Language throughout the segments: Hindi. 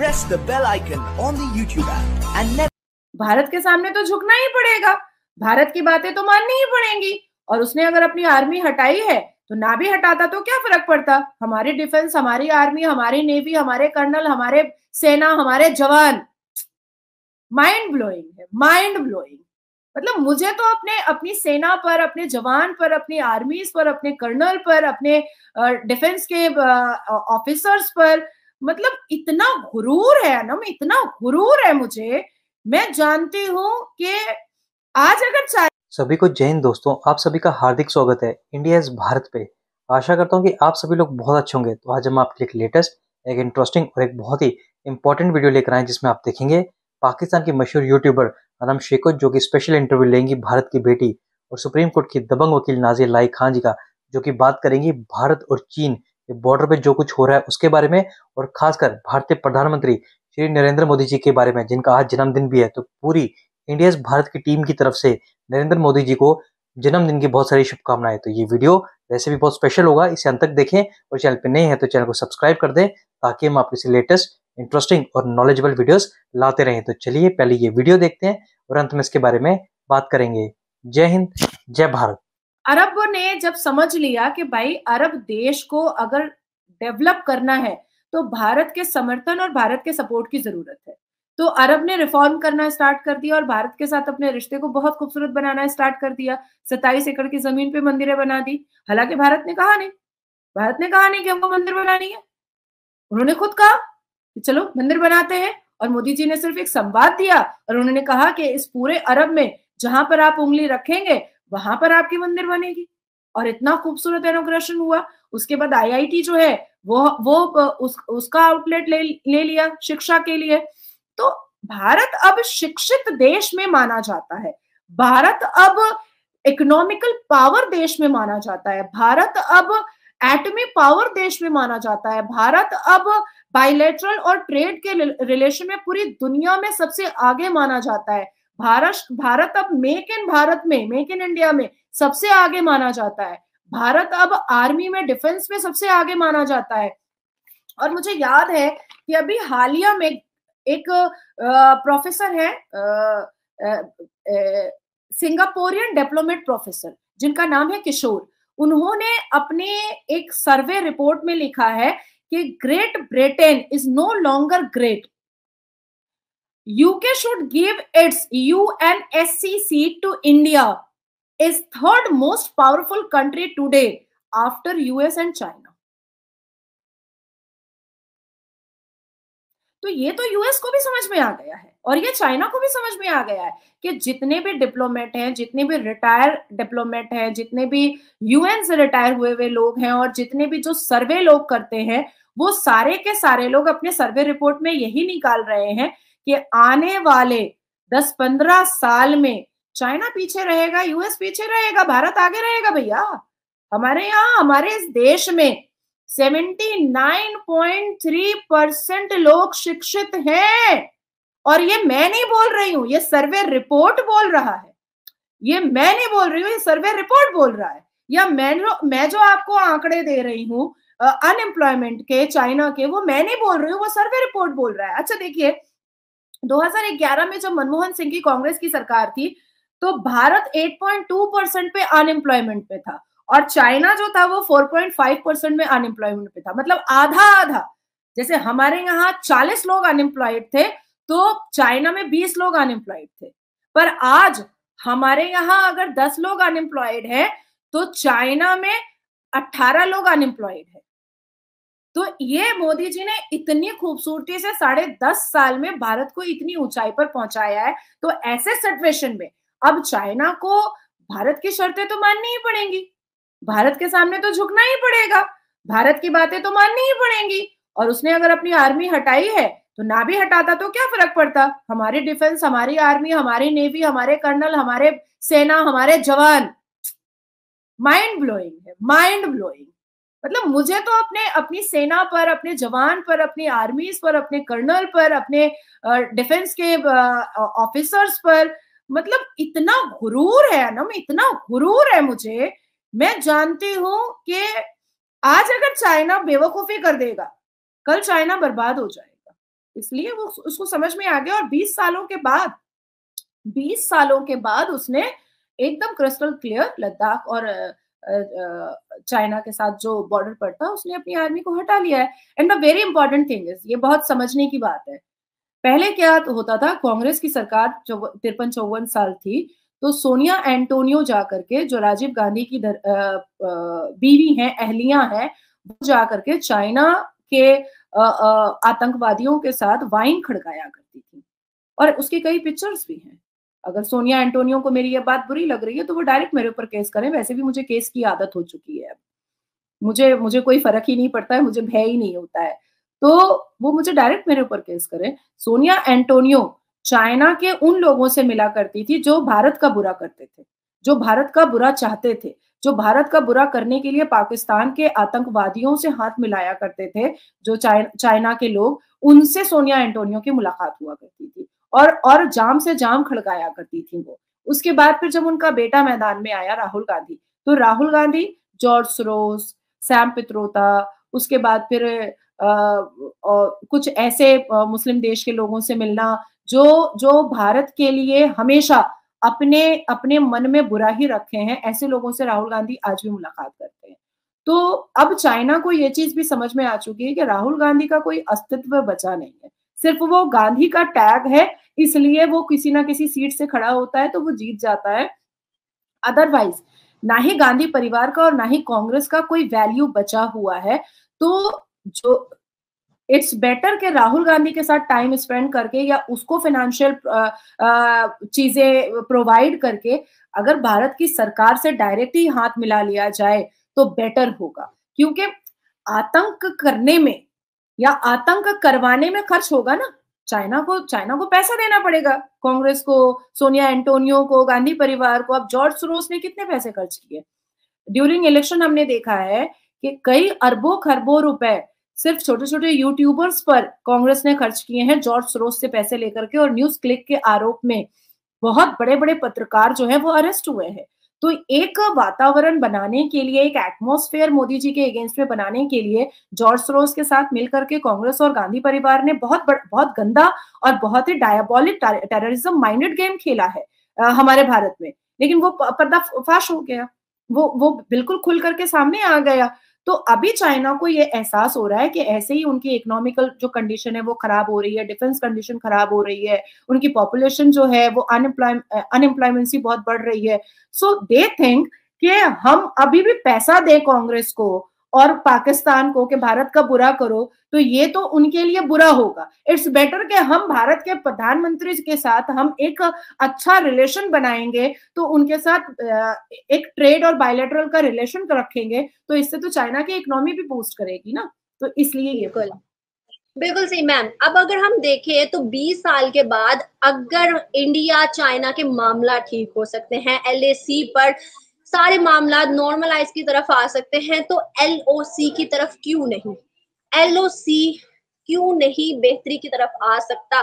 Press the bell icon on the YouTube app and never Bharat के सामने तो झुकना ही पड़ेगा भारत की बातें तो माननी ही पड़ेंगी और उसने अगर अपनी आर्मी हटाई है तो ना भी हटाता तो क्या फर्क पड़ता हमारी डिफेंस हमारी आर्मी हमारी नेवी हमारे कर्नल हमारे सेना हमारे जवान माइंड ब्लोइंग है माइंड ब्लोइंग मतलब मुझे तो अपने अपनी सेना पर अपने जवान पर अपनी आर्मीज पर अपने कर्नल पर अपने डिफेंस के ऑफिसर्स पर मतलब इतना गुरूर है ना मैं इतना गुरूर है मुझे मैं जानती हूँ कि आज अगर चाहे सभी को जैन दोस्तों आप सभी का हार्दिक स्वागत है इंडिया इज भारत पे आशा करता हूँ कि आप सभी लोग बहुत अच्छे होंगे तो आज हम आपके लिए लेटेस्ट एक इंटरेस्टिंग और एक बहुत ही इंपॉर्टेंट वीडियो लेकर आए जिसमें आप देखेंगे पाकिस्तान की मशहूर यूट्यूबर अनम शेखो जो कि स्पेशल इंटरव्यू लेंगी भारत की बेटी और सुप्रीम कोर्ट की दबंग वकील नाजिर लाई खान जी का जो कि बात करेंगी भारत और चीन बॉर्डर पे जो कुछ हो रहा है उसके बारे में और खासकर भारतीय प्रधानमंत्री श्री नरेंद्र मोदी जी के बारे में जिनका आज जन्मदिन भी है तो पूरी इंडिया भारत की टीम की तरफ से नरेंद्र मोदी जी को जन्मदिन की बहुत सारी शुभकामनाएं तो ये वीडियो वैसे भी बहुत स्पेशल होगा इसे अंत तक देखें और चैनल पर नहीं है तो चैनल को सब्सक्राइब कर दें ताकि हम आपके से लेटेस्ट इंटरेस्टिंग और नॉलेजेबल वीडियोस लाते रहें तो चलिए पहले ये वीडियो देखते हैं और अंत में इसके बारे में बात करेंगे जय हिंद जय भारत अरबों ने जब समझ लिया कि भाई अरब देश को अगर डेवलप करना है तो भारत के समर्थन और भारत के सपोर्ट की जरूरत है तो अरब ने रिफॉर्म करना स्टार्ट कर दिया और भारत के साथ अपने रिश्ते को बहुत खूबसूरत बनाना स्टार्ट कर दिया सत्ताईस एकड़ की जमीन पे मंदिरें बना दी हालांकि भारत ने कहा नहीं भारत ने कहा नहीं कि हमको मंदिर बनानी है उन्होंने खुद कहा कि चलो मंदिर बनाते हैं और मोदी जी ने सिर्फ एक संवाद दिया और उन्होंने कहा कि इस पूरे अरब में जहां पर आप उंगली रखेंगे वहां पर आपके मंदिर बनेगी और इतना खूबसूरत एनोग्रेशन हुआ उसके बाद आईआईटी जो है वो वो उस, उसका आउटलेट ले ले लिया शिक्षा के लिए तो भारत अब शिक्षित देश में माना जाता है भारत अब इकोनॉमिकल पावर देश में माना जाता है भारत अब एटमी पावर देश में माना जाता है भारत अब बायलेटरल और ट्रेड के रिलेशन में पूरी दुनिया में सबसे आगे माना जाता है भारत भारत अब मेक इन भारत में मेक इन इंडिया में सबसे आगे माना जाता है भारत अब आर्मी में डिफेंस में सबसे आगे माना जाता है और मुझे याद है कि अभी हालिया में एक प्रोफेसर है सिंगापोरियन डिप्लोमेट प्रोफेसर जिनका नाम है किशोर उन्होंने अपने एक सर्वे रिपोर्ट में लिखा है कि great Britain is no longer great UK should give its UNSC seat to India, is third most powerful country today after US and China. तो ये तो यूएस को भी समझ में आ गया है और ये चाइना को भी समझ में आ गया है कि जितने भी डिप्लोमेट हैं जितने भी रिटायर डिप्लोमेट हैं जितने भी यूएन से रिटायर हुए हुए लोग हैं और जितने भी जो सर्वे लोग करते हैं वो सारे के सारे लोग अपने सर्वे रिपोर्ट में यही निकाल रहे हैं कि आने वाले 10-15 साल में चाइना पीछे रहेगा यूएस पीछे रहेगा भारत आगे रहेगा भैया हमारे यहाँ हमारे इस देश में 79.3 परसेंट लोग शिक्षित हैं और ये मैं नहीं बोल रही हूं ये सर्वे रिपोर्ट बोल रहा है ये मैं नहीं बोल रही हूँ ये सर्वे रिपोर्ट बोल रहा है या मैं जो मैं जो आपको आंकड़े दे रही हूँ अनएम्प्लॉयमेंट के चाइना के वो मैं नहीं बोल रही हूँ वो सर्वे रिपोर्ट बोल रहा है अच्छा देखिए 2011 में जब मनमोहन सिंह की कांग्रेस की सरकार थी तो भारत 8.2 परसेंट पे अनएम्प्लॉयमेंट पे था और चाइना जो था वो 4.5 परसेंट में अनएम्प्लॉयमेंट पे था मतलब आधा आधा जैसे हमारे यहाँ 40 लोग अनएम्प्लॉयड थे तो चाइना में 20 लोग अनएम्प्लॉयड थे पर आज हमारे यहाँ अगर 10 लोग अनएम्प्लॉयड है तो चाइना में 18 लोग अनएम्प्लॉयड है तो ये मोदी जी ने इतनी खूबसूरती से साढ़े दस साल में भारत को इतनी ऊंचाई पर पहुंचाया है तो ऐसे सिचुएशन में अब चाइना को भारत की शर्तें तो माननी ही पड़ेंगी भारत के सामने तो झुकना ही पड़ेगा भारत की बातें तो माननी ही पड़ेंगी और उसने अगर अपनी आर्मी हटाई है तो ना भी हटाता तो क्या फर्क पड़ता हमारी डिफेंस हमारी आर्मी हमारी नेवी हमारे कर्नल हमारे सेना हमारे जवान माइंड ब्लोइंग है माइंड ब्लोइंग मतलब मुझे तो अपने अपनी सेना पर अपने जवान पर अपनी आर्मीज पर अपने कर्नल पर अपने डिफेंस के ऑफिसर्स पर मतलब इतना गुरूर है ना मैं इतना गुरूर है मुझे मैं जानती हूं कि आज अगर चाइना बेवकूफी कर देगा कल चाइना बर्बाद हो जाएगा इसलिए वो उसको समझ में आ गया और 20 सालों के बाद 20 सालों के बाद उसने एकदम क्रिस्टल क्लियर लद्दाख और चाइना के साथ जो बॉर्डर पर था उसने अपनी आर्मी को हटा लिया है and the very important thing is ये बहुत समझने की बात है पहले क्या तो होता था कांग्रेस की सरकार तिरपन चौवन साल थी तो सोनिया एंटोनियो जा करके जो राजीव गांधी की दर, आ, आ, बीवी हैं अहलिया हैं वो जा करके चाइना के आतंकवादियों के साथ वाइन खड़काया करती थी और उसके कई पिक्चर्स भी हैं अगर सोनिया एंटोनियो को मेरी ये बात बुरी लग रही है तो वो डायरेक्ट मेरे ऊपर केस करें वैसे भी मुझे केस की आदत हो चुकी है मुझे मुझे कोई फर्क ही नहीं पड़ता है मुझे भय ही नहीं होता है तो वो मुझे डायरेक्ट मेरे ऊपर केस करें सोनिया एंटोनियो चाइना के उन लोगों से मिला करती थी जो भारत का बुरा करते थे जो भारत का बुरा चाहते थे जो भारत का बुरा करने के लिए पाकिस्तान के आतंकवादियों से हाथ मिलाया करते थे जो चाइना के लोग उनसे सोनिया एंटोनियो की मुलाकात हुआ करती थी और और जाम से जाम खड़काया करती थी वो उसके बाद फिर जब उनका बेटा मैदान में आया राहुल गांधी तो राहुल गांधी जॉर्ज सरोस सैम पित्रोता उसके बाद फिर आ, कुछ ऐसे मुस्लिम देश के लोगों से मिलना जो जो भारत के लिए हमेशा अपने अपने मन में बुरा ही रखे हैं ऐसे लोगों से राहुल गांधी आज भी मुलाकात करते हैं तो अब चाइना को ये चीज भी समझ में आ चुकी है कि राहुल गांधी का कोई अस्तित्व बचा नहीं है सिर्फ वो गांधी का टैग है इसलिए वो किसी ना किसी सीट से खड़ा होता है तो वो जीत जाता है अदरवाइज ना ही गांधी परिवार का और ना ही कांग्रेस का कोई वैल्यू बचा हुआ है तो जो इट्स बेटर के राहुल गांधी के साथ टाइम स्पेंड करके या उसको फाइनेंशियल चीजें प्रोवाइड करके अगर भारत की सरकार से डायरेक्टली हाथ मिला लिया जाए तो बेटर होगा क्योंकि आतंक करने में या आतंक करवाने में खर्च होगा ना चाइना को चाइना को पैसा देना पड़ेगा कांग्रेस को सोनिया एंटोनियो को गांधी परिवार को अब जॉर्ज सुरोस ने कितने पैसे खर्च किए ड्यूरिंग इलेक्शन हमने देखा है कि कई अरबों खरबों रुपए सिर्फ छोटे छोटे यूट्यूबर्स पर कांग्रेस ने खर्च किए हैं जॉर्ज सुरोस से पैसे लेकर के और न्यूज क्लिक के आरोप में बहुत बड़े बड़े पत्रकार जो है वो अरेस्ट हुए हैं तो एक वातावरण बनाने के लिए एक एटमोस्फेयर मोदी जी के अगेंस्ट में बनाने के लिए जॉर्ज सरोस के साथ मिलकर के कांग्रेस और गांधी परिवार ने बहुत बहुत गंदा और बहुत ही डायबॉलिक टेररिज्म माइंडेड गेम खेला है आ, हमारे भारत में लेकिन वो पर्दाफाश हो गया वो वो बिल्कुल खुल करके सामने आ गया तो अभी चाइना को ये एहसास हो रहा है कि ऐसे ही उनकी इकोनॉमिकल जो कंडीशन है वो खराब हो रही है डिफेंस कंडीशन खराब हो रही है उनकी पॉपुलेशन जो है वो अनएम्प्लॉयमेंसी बहुत बढ़ रही है सो दे थिंक कि हम अभी भी पैसा दें कांग्रेस को और पाकिस्तान को कि भारत का बुरा करो तो ये तो उनके लिए बुरा होगा इट्स बेटर कि हम भारत के प्रधानमंत्री के साथ हम एक अच्छा रिलेशन बनाएंगे तो उनके साथ एक ट्रेड और बायोलेटरल का रिलेशन रखेंगे तो इससे तो चाइना की इकोनॉमी भी बूस्ट करेगी ना तो इसलिए ये बिल्कुल बिल्कुल सही मैम अब अगर हम देखें तो 20 साल के बाद अगर इंडिया चाइना के मामला ठीक हो सकते हैं एलएसी पर सारे मामला नॉर्मलाइज की तरफ आ सकते हैं तो एल की तरफ क्यों नहीं एल क्यों नहीं बेहतरी की तरफ आ सकता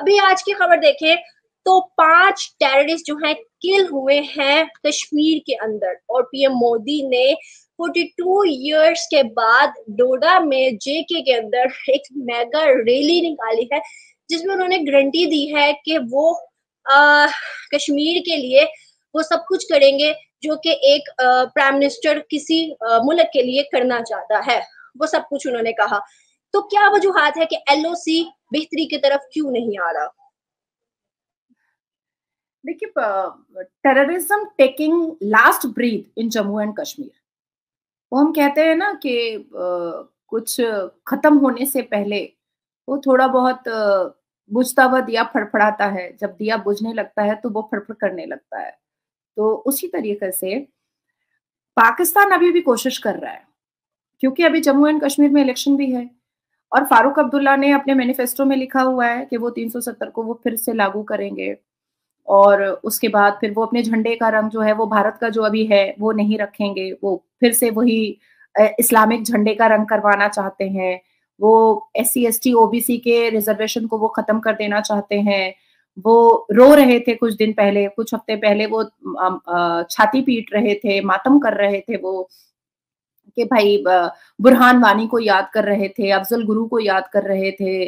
अभी आज की खबर देखें तो पांच टेररिस्ट जो हैं किल हुए हैं कश्मीर के अंदर और पीएम मोदी ने 42 इयर्स के बाद डोडा में जेके के अंदर एक मेगा रैली निकाली है जिसमें उन्होंने गारंटी दी है कि वो आ, कश्मीर के लिए वो सब कुछ करेंगे जो कि एक प्राइम मिनिस्टर किसी मुल्क के लिए करना चाहता है वो सब कुछ उन्होंने कहा तो क्या वजूहत है कि एलओसी बेहतरी की तरफ क्यों नहीं आ रहा देखिए terrorism taking last breath in Jammu and Kashmir वो हम कहते हैं ना कि कुछ खत्म होने से पहले वो थोड़ा बहुत बुझता हुआ दिया फड़फड़ाता है जब दिया बुझने लगता है तो वो फड़फड़ करने लगता है तो उसी तरीके से पाकिस्तान अभी भी कोशिश कर रहा है क्योंकि अभी जम्मू एंड कश्मीर में इलेक्शन भी है और फारूक अब्दुल्ला ने अपने मैनिफेस्टो में लिखा हुआ है कि वो 370 को वो फिर से लागू करेंगे और उसके बाद फिर वो अपने झंडे का रंग जो है वो भारत का जो अभी है वो नहीं रखेंगे वो फिर से वही इस्लामिक झंडे का रंग करवाना चाहते हैं वो S C S T OBC के रिजर्वेशन को वो खत्म कर देना चाहते हैं वो रो रहे थे कुछ दिन पहले कुछ हफ्ते पहले वो छाती पीट रहे थे मातम कर रहे थे वो कि भाई बुरहान वानी को याद कर रहे थे अफजल गुरु को याद कर रहे थे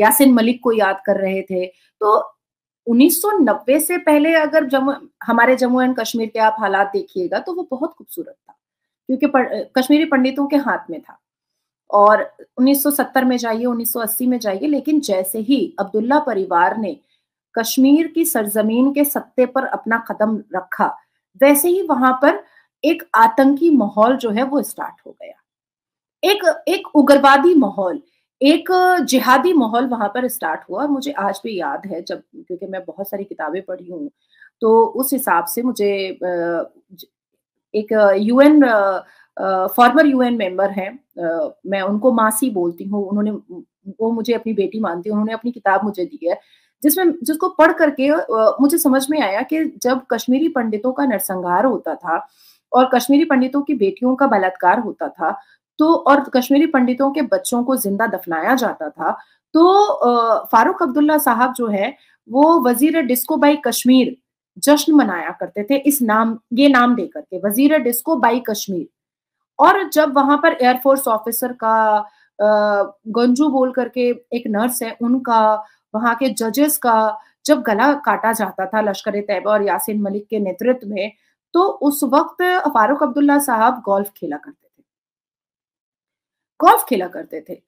यासिन मलिक को याद कर रहे थे तो 1990 से पहले अगर जम्मू हमारे जम्मू एंड कश्मीर के आप हालात देखिएगा तो वो बहुत खूबसूरत था क्योंकि कश्मीरी पंडितों के हाथ में था और 1970 में जाइए 1980 में जाइए लेकिन जैसे ही अब्दुल्ला परिवार ने कश्मीर की सरजमीन के सत्ते पर अपना कदम रखा वैसे ही वहां पर एक आतंकी माहौल जो है वो स्टार्ट हो गया एक एक उग्रवादी माहौल एक जिहादी माहौल वहां पर स्टार्ट हुआ और मुझे आज भी याद है जब क्योंकि मैं बहुत सारी किताबें पढ़ी हूँ तो उस हिसाब से मुझे एक यूएन फॉर्मर यूएन मेंबर हैं मैं उनको मासी बोलती हूँ उन्होंने वो मुझे अपनी बेटी मानती है उन्होंने अपनी किताब मुझे दी है जिसमें जिसको पढ़ करके मुझे समझ में आया कि जब कश्मीरी पंडितों का नरसंहार होता था और कश्मीरी पंडितों की बेटियों का बलात्कार होता था तो और कश्मीरी पंडितों के बच्चों को जिंदा दफनाया जाता था तो फारूक अब्दुल्ला साहब जो है वो वजीर डिस्को बाई कश्मीर जश्न मनाया करते थे इस नाम ये नाम देकर के वजीर डिस्को बाई कश्मीर और जब वहां पर एयरफोर्स ऑफिसर का गंजू बोल करके एक नर्स है उनका वहां के जजेस का जब गला काटा जाता था लश्कर तैयबा और यासिन मलिक के नेतृत्व में तो उस वक्त फारूक अब्दुल्ला साहब गोल्फ खेला करते थे गोल्फ खेला करते थे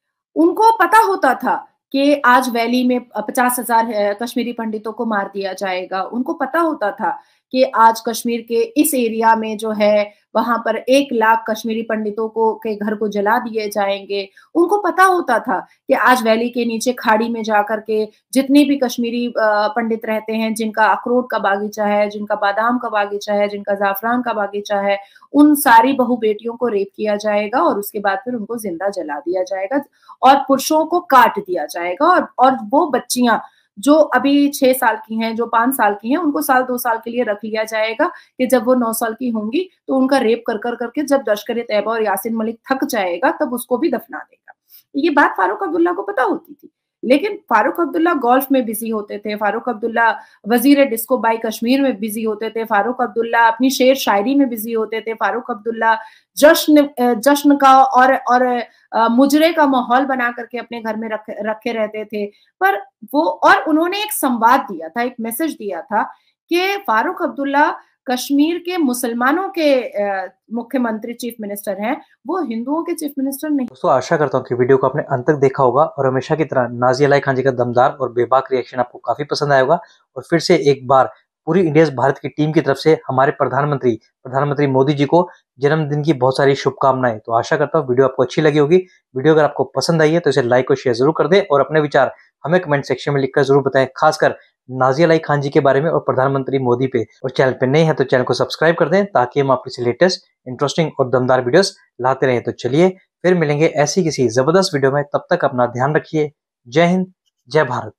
उनको पता होता था कि आज वैली में पचास हजार कश्मीरी पंडितों को मार दिया जाएगा उनको पता होता था कि आज कश्मीर के इस एरिया में जो है वहां पर एक लाख कश्मीरी पंडितों को के घर को जला दिए जाएंगे उनको पता होता था कि आज वैली के नीचे खाड़ी में जाकर के जितने भी कश्मीरी पंडित रहते हैं जिनका अखरोट का बागीचा है जिनका बादाम का बागीचा है जिनका जाफरान का बागीचा है उन सारी बहु बेटियों को रेप किया जाएगा और उसके बाद फिर उनको जिंदा जला दिया जाएगा और पुरुषों को काट दिया जाएगा और, और वो बच्चियां जो अभी छह साल की हैं जो पांच साल की हैं उनको साल दो साल के लिए रख लिया जाएगा कि जब वो नौ साल की होंगी तो उनका रेप कर कर करके जब लश्कर तैयबा और यासिन मलिक थक जाएगा तब उसको भी दफना देगा ये बात फारूक अब्दुल्ला को पता होती थी लेकिन फारूक अब्दुल्ला गोल्फ में बिजी होते थे फारूक अब्दुल्ला वजीर डिस्को बाई कश्मीर में बिजी होते थे फारूक अब्दुल्ला अपनी शेर शायरी में बिजी होते थे फारूक अब्दुल्ला जश्न जश्न का और और मुजरे का माहौल बना करके अपने घर में रख, रखे रहते थे पर वो और उन्होंने एक संवाद दिया था एक मैसेज दिया था कि फारूक अब्दुल्ला कश्मीर के मुसलमानों के मुख्यमंत्री चीफ मिनिस्टर हैं वो हिंदुओं के चीफ मिनिस्टर नहीं दोस्तों आशा करता हूँ कि वीडियो को आपने अंत तक देखा होगा और हमेशा की तरह नाजिया लाई खान जी का दमदार और बेबाक रिएक्शन आपको काफी पसंद आया होगा और फिर से एक बार पूरी इंडिया भारत की टीम की तरफ से हमारे प्रधानमंत्री प्रधानमंत्री मोदी जी को जन्मदिन की बहुत सारी शुभकामनाएं तो आशा करता हूँ वीडियो आपको अच्छी लगी होगी वीडियो अगर आपको पसंद आई है तो इसे लाइक और शेयर जरूर कर दें और अपने विचार हमें कमेंट सेक्शन में लिखकर जरूर बताएं खासकर नाजिया लाई खान जी के बारे में और प्रधानमंत्री मोदी पे और चैनल पे नए हैं तो चैनल को सब्सक्राइब कर दें ताकि हम आपके लेटेस्ट इंटरेस्टिंग और दमदार वीडियोस लाते रहें तो चलिए फिर मिलेंगे ऐसी किसी जबरदस्त वीडियो में तब तक अपना ध्यान रखिए जय हिंद जय भारत